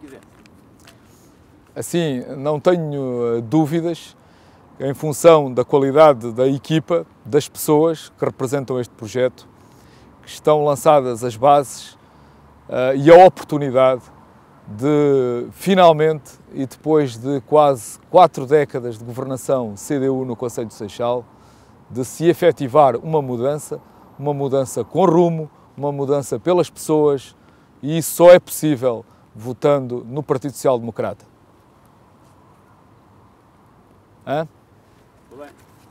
quiser. Assim, não tenho eh, dúvidas em função da qualidade da equipa, das pessoas que representam este projeto, que estão lançadas as bases uh, e a oportunidade de finalmente e depois de quase quatro décadas de governação CDU no Conselho de Seixal, de se efetivar uma mudança, uma mudança com rumo, uma mudança pelas pessoas, e isso só é possível votando no Partido Social Democrata? Hã? Tudo bem.